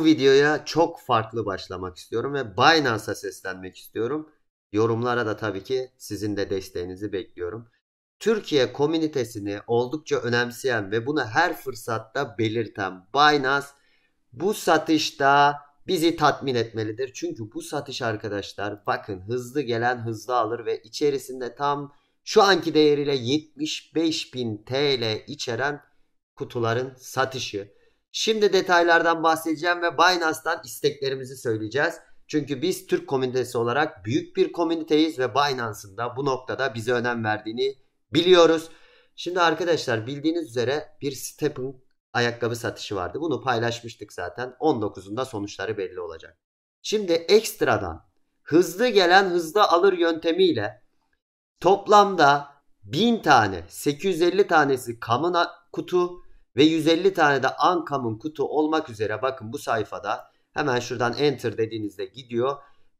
bu videoya çok farklı başlamak istiyorum ve Binance'a seslenmek istiyorum. Yorumlara da tabii ki sizin de desteğinizi bekliyorum. Türkiye komünitesini oldukça önemseyen ve bunu her fırsatta belirten Binance bu satışta bizi tatmin etmelidir. Çünkü bu satış arkadaşlar bakın hızlı gelen hızlı alır ve içerisinde tam şu anki değeriyle 75.000 TL içeren kutuların satışı. Şimdi detaylardan bahsedeceğim ve Binance'tan isteklerimizi söyleyeceğiz. Çünkü biz Türk komünitesi olarak büyük bir komüniteyiz ve Binance'ın da bu noktada bize önem verdiğini biliyoruz. Şimdi arkadaşlar bildiğiniz üzere bir Step'ın ayakkabı satışı vardı. Bunu paylaşmıştık zaten. 19'unda sonuçları belli olacak. Şimdi ekstradan hızlı gelen hızlı alır yöntemiyle toplamda 1000 tane 850 tanesi kamın kutu ve 150 tane de Ankam'ın kutu olmak üzere bakın bu sayfada hemen şuradan enter dediğinizde gidiyor.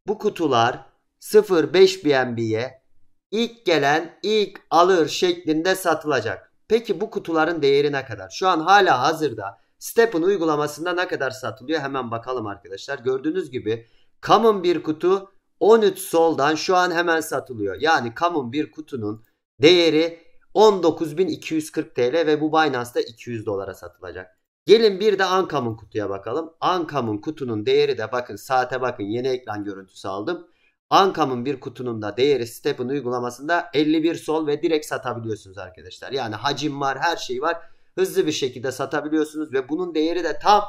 Bu kutular 0.5 BNB'ye ilk gelen ilk alır şeklinde satılacak. Peki bu kutuların değeri ne kadar? Şu an hala hazırda Step'ın uygulamasında ne kadar satılıyor hemen bakalım arkadaşlar. Gördüğünüz gibi Common bir kutu 13 soldan şu an hemen satılıyor. Yani Common bir kutunun değeri 19.240 TL ve bu Binance'da 200 dolara satılacak. Gelin bir de Ankam'ın kutuya bakalım. Ankam'ın kutunun değeri de bakın saate bakın yeni ekran görüntüsü aldım. Ankam'ın bir kutunun da değeri Step'in uygulamasında 51 sol ve direkt satabiliyorsunuz arkadaşlar. Yani hacim var her şey var. Hızlı bir şekilde satabiliyorsunuz ve bunun değeri de tam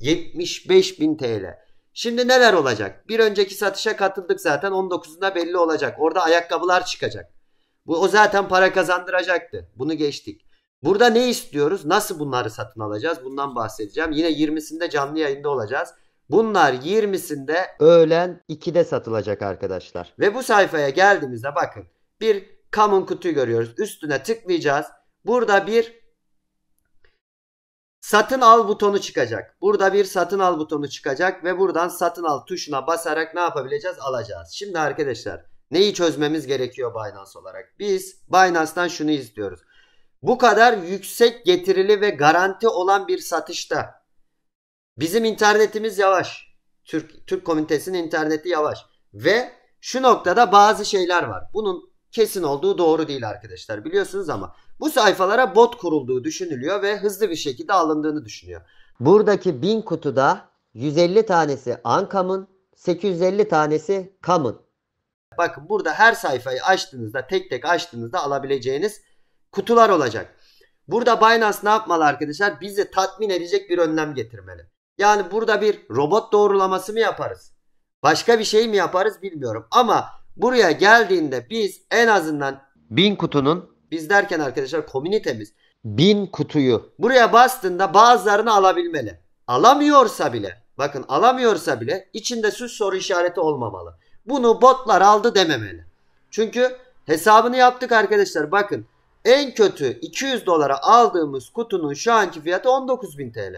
75.000 TL. Şimdi neler olacak? Bir önceki satışa katıldık zaten 19'unda belli olacak. Orada ayakkabılar çıkacak. Bu o zaten para kazandıracaktı. Bunu geçtik. Burada ne istiyoruz? Nasıl bunları satın alacağız? Bundan bahsedeceğim. Yine 20'sinde canlı yayında olacağız. Bunlar 20'sinde öğlen 2'de satılacak arkadaşlar. Ve bu sayfaya geldiğimizde bakın bir common kutu görüyoruz. Üstüne tıklayacağız. Burada bir satın al butonu çıkacak. Burada bir satın al butonu çıkacak ve buradan satın al tuşuna basarak ne yapabileceğiz? Alacağız. Şimdi arkadaşlar Neyi çözmemiz gerekiyor Binance olarak? Biz Binance'dan şunu istiyoruz. Bu kadar yüksek getirili ve garanti olan bir satışta bizim internetimiz yavaş. Türk, Türk komitesinin interneti yavaş. Ve şu noktada bazı şeyler var. Bunun kesin olduğu doğru değil arkadaşlar biliyorsunuz ama bu sayfalara bot kurulduğu düşünülüyor ve hızlı bir şekilde alındığını düşünüyor. Buradaki bin kutuda 150 tanesi Ankam'ın, 850 tanesi Kam'ın. Bakın burada her sayfayı açtığınızda tek tek açtığınızda alabileceğiniz kutular olacak. Burada Binance ne yapmalı arkadaşlar? Bizi tatmin edecek bir önlem getirmeli. Yani burada bir robot doğrulaması mı yaparız? Başka bir şey mi yaparız bilmiyorum. Ama buraya geldiğinde biz en azından 1000 kutunun biz derken arkadaşlar komünitemiz 1000 kutuyu buraya bastığında bazılarını alabilmeli. Alamıyorsa bile bakın alamıyorsa bile içinde süs soru işareti olmamalı bunu botlar aldı dememeli. Çünkü hesabını yaptık arkadaşlar bakın. En kötü 200 dolara aldığımız kutunun şu anki fiyatı 19 bin TL.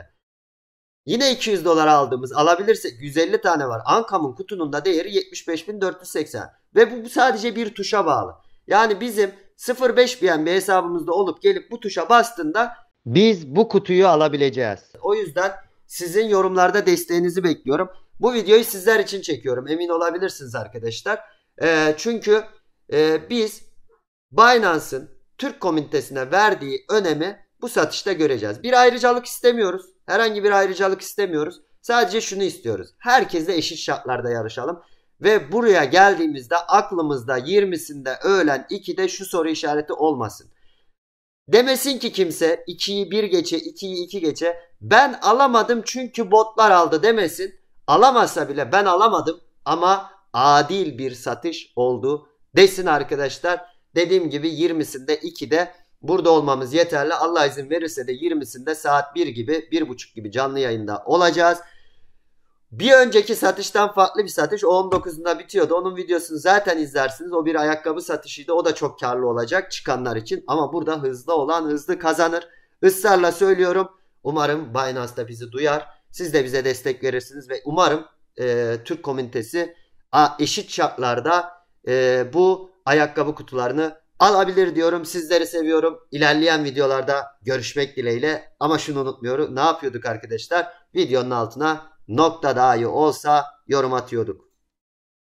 Yine 200 dolara aldığımız alabilirsek 150 tane var. Ankam'ın kutunun da değeri 75.480. Ve bu sadece bir tuşa bağlı. Yani bizim 05 BNB hesabımızda olup gelip bu tuşa bastığında biz bu kutuyu alabileceğiz. O yüzden sizin yorumlarda desteğinizi bekliyorum. Bu videoyu sizler için çekiyorum. Emin olabilirsiniz arkadaşlar. E, çünkü e, biz Binance'ın Türk komünitesine verdiği önemi bu satışta göreceğiz. Bir ayrıcalık istemiyoruz. Herhangi bir ayrıcalık istemiyoruz. Sadece şunu istiyoruz. Herkesle eşit şartlarda yarışalım. Ve buraya geldiğimizde aklımızda 20'sinde öğlen 2'de şu soru işareti olmasın. Demesin ki kimse 2'yi 1 geçe 2'yi 2 geçe ben alamadım çünkü botlar aldı demesin alamasa bile ben alamadım ama adil bir satış oldu desin arkadaşlar. Dediğim gibi 20'sinde 2'de burada olmamız yeterli. Allah izin verirse de 20'sinde saat 1 gibi 1.30 gibi canlı yayında olacağız. Bir önceki satıştan farklı bir satış. O 19'unda bitiyordu. Onun videosunu zaten izlersiniz. O bir ayakkabı satışıydı. O da çok karlı olacak çıkanlar için. Ama burada hızlı olan hızlı kazanır. Israrla söylüyorum. Umarım Binance da bizi duyar. Siz de bize destek verirsiniz ve umarım e, Türk komünitesi a, eşit şartlarda e, bu ayakkabı kutularını alabilir diyorum. Sizleri seviyorum. İlerleyen videolarda görüşmek dileğiyle. Ama şunu unutmuyorum. Ne yapıyorduk arkadaşlar? Videonun altına nokta dahi olsa yorum atıyorduk.